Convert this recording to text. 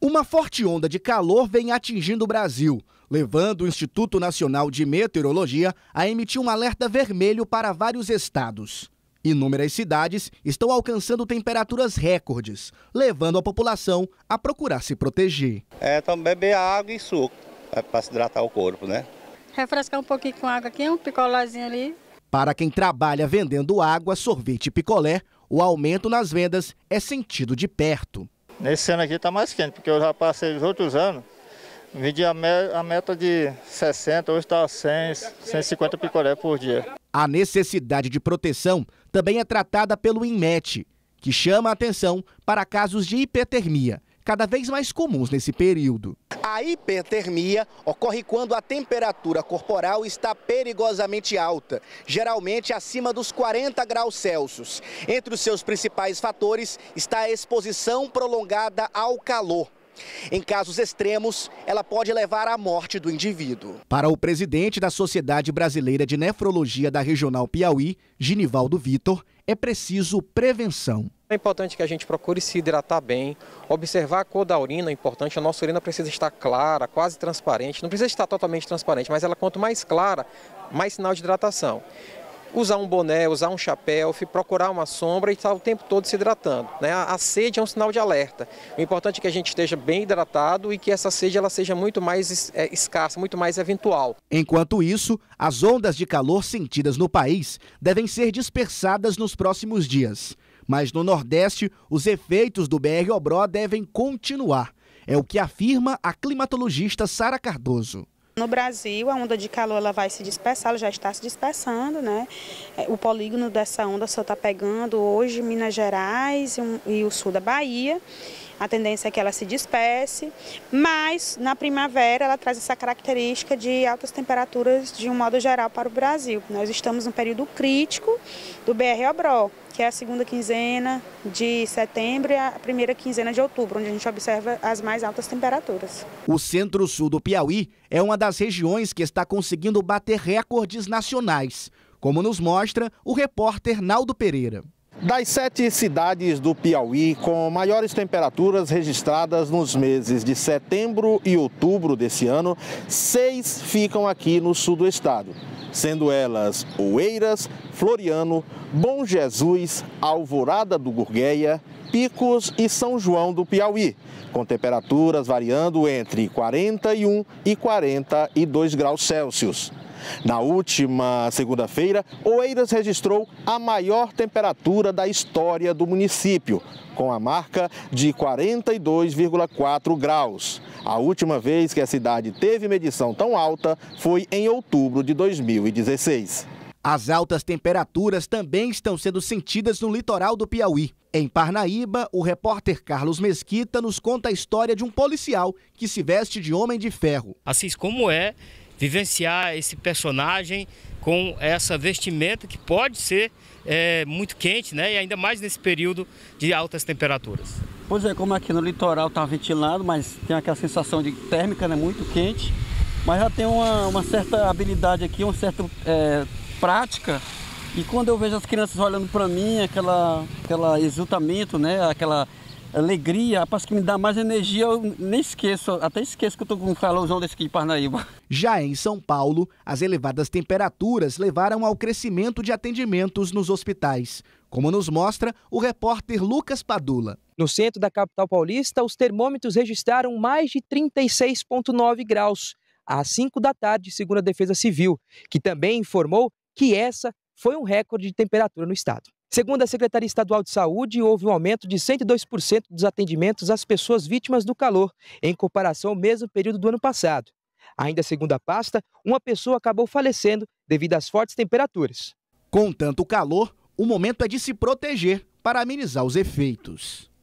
Uma forte onda de calor vem atingindo o Brasil, levando o Instituto Nacional de Meteorologia a emitir um alerta vermelho para vários estados. Inúmeras cidades estão alcançando temperaturas recordes, levando a população a procurar se proteger. É, então beber água e suco é para se hidratar o corpo, né? Refrescar um pouquinho com água aqui, um picolézinho ali. Para quem trabalha vendendo água, sorvete e picolé, o aumento nas vendas é sentido de perto. Nesse ano aqui está mais quente, porque eu já passei os outros anos, vendi a, me, a meta de 60, hoje está 100, 150 picolé por dia. A necessidade de proteção também é tratada pelo INMET, que chama a atenção para casos de hipertermia, cada vez mais comuns nesse período. A hipertermia ocorre quando a temperatura corporal está perigosamente alta, geralmente acima dos 40 graus Celsius. Entre os seus principais fatores está a exposição prolongada ao calor. Em casos extremos, ela pode levar à morte do indivíduo. Para o presidente da Sociedade Brasileira de Nefrologia da Regional Piauí, Ginivaldo Vitor, é preciso prevenção. É importante que a gente procure se hidratar bem, observar a cor da urina, é importante, a nossa urina precisa estar clara, quase transparente, não precisa estar totalmente transparente, mas ela quanto mais clara, mais sinal de hidratação. Usar um boné, usar um chapéu, procurar uma sombra e estar tá o tempo todo se hidratando. Né? A sede é um sinal de alerta. O importante é que a gente esteja bem hidratado e que essa sede ela seja muito mais é, escassa, muito mais eventual. Enquanto isso, as ondas de calor sentidas no país devem ser dispersadas nos próximos dias. Mas no Nordeste, os efeitos do BR-Obró devem continuar. É o que afirma a climatologista Sara Cardoso. No Brasil, a onda de calor ela vai se dispersar, ela já está se dispersando, né? É, o polígono dessa onda só está pegando hoje Minas Gerais e o sul da Bahia a tendência é que ela se disperse, mas na primavera ela traz essa característica de altas temperaturas de um modo geral para o Brasil. Nós estamos no período crítico do BR-OBRO, que é a segunda quinzena de setembro e a primeira quinzena de outubro, onde a gente observa as mais altas temperaturas. O centro-sul do Piauí é uma das regiões que está conseguindo bater recordes nacionais, como nos mostra o repórter Naldo Pereira. Das sete cidades do Piauí com maiores temperaturas registradas nos meses de setembro e outubro desse ano, seis ficam aqui no sul do estado, sendo elas Oeiras, Floriano, Bom Jesus, Alvorada do Gurgueia, Picos e São João do Piauí, com temperaturas variando entre 41 e 42 graus Celsius. Na última segunda-feira, Oeiras registrou a maior temperatura da história do município, com a marca de 42,4 graus. A última vez que a cidade teve medição tão alta foi em outubro de 2016. As altas temperaturas também estão sendo sentidas no litoral do Piauí. Em Parnaíba, o repórter Carlos Mesquita nos conta a história de um policial que se veste de homem de ferro. Assim como é vivenciar esse personagem com essa vestimenta que pode ser é, muito quente, né? E ainda mais nesse período de altas temperaturas. Pois é, como aqui no litoral está ventilado, mas tem aquela sensação de térmica, né? Muito quente. Mas já tem uma, uma certa habilidade aqui, uma certa é, prática. E quando eu vejo as crianças olhando para mim, aquela, aquela exultamento, né? Aquela alegria, a que me dá mais energia, eu nem esqueço, até esqueço que eu estou com um calorzão desse aqui de Parnaíba. Já em São Paulo, as elevadas temperaturas levaram ao crescimento de atendimentos nos hospitais, como nos mostra o repórter Lucas Padula. No centro da capital paulista, os termômetros registraram mais de 36,9 graus às 5 da tarde, segundo a Defesa Civil, que também informou que essa foi um recorde de temperatura no estado. Segundo a Secretaria Estadual de Saúde, houve um aumento de 102% dos atendimentos às pessoas vítimas do calor, em comparação ao mesmo período do ano passado. Ainda segundo a pasta, uma pessoa acabou falecendo devido às fortes temperaturas. Com tanto calor, o momento é de se proteger para amenizar os efeitos.